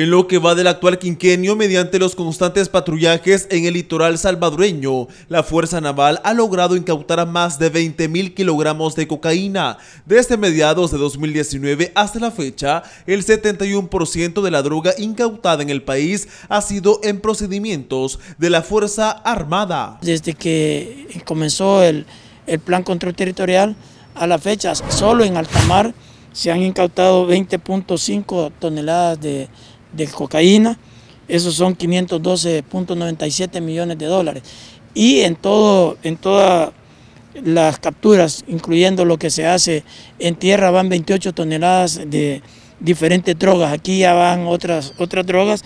en lo que va del actual quinquenio, mediante los constantes patrullajes en el litoral salvadoreño, la Fuerza Naval ha logrado incautar a más de 20 mil kilogramos de cocaína. Desde mediados de 2019 hasta la fecha, el 71% de la droga incautada en el país ha sido en procedimientos de la Fuerza Armada. Desde que comenzó el, el plan control territorial, a la fecha, solo en Altamar se han incautado 20.5 toneladas de de cocaína, esos son 512.97 millones de dólares. Y en, todo, en todas las capturas, incluyendo lo que se hace en tierra, van 28 toneladas de diferentes drogas. Aquí ya van otras, otras drogas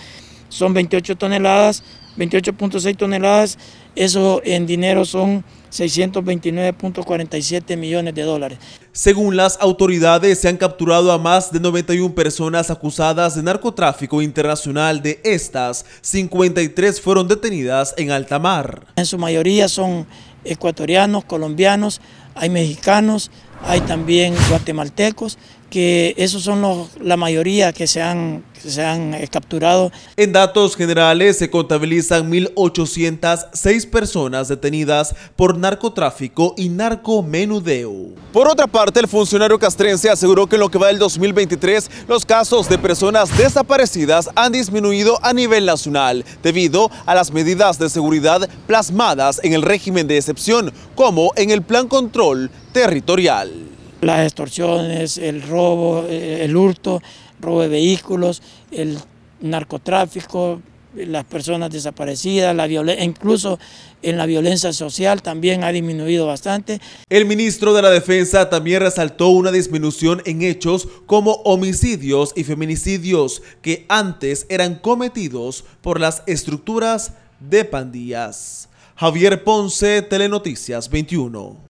son 28 toneladas, 28.6 toneladas, eso en dinero son 629.47 millones de dólares. Según las autoridades, se han capturado a más de 91 personas acusadas de narcotráfico internacional. De estas, 53 fueron detenidas en alta mar. En su mayoría son ecuatorianos, colombianos, hay mexicanos, hay también guatemaltecos que esos son la mayoría que se han, se han eh, capturado. En datos generales se contabilizan 1.806 personas detenidas por narcotráfico y narcomenudeo. Por otra parte, el funcionario castrense aseguró que en lo que va del 2023, los casos de personas desaparecidas han disminuido a nivel nacional debido a las medidas de seguridad plasmadas en el régimen de excepción, como en el plan control territorial las extorsiones, el robo, eh, el hurto, robo de vehículos, el narcotráfico, las personas desaparecidas, la incluso en la violencia social también ha disminuido bastante. El ministro de la Defensa también resaltó una disminución en hechos como homicidios y feminicidios que antes eran cometidos por las estructuras de pandillas. Javier Ponce, Telenoticias 21.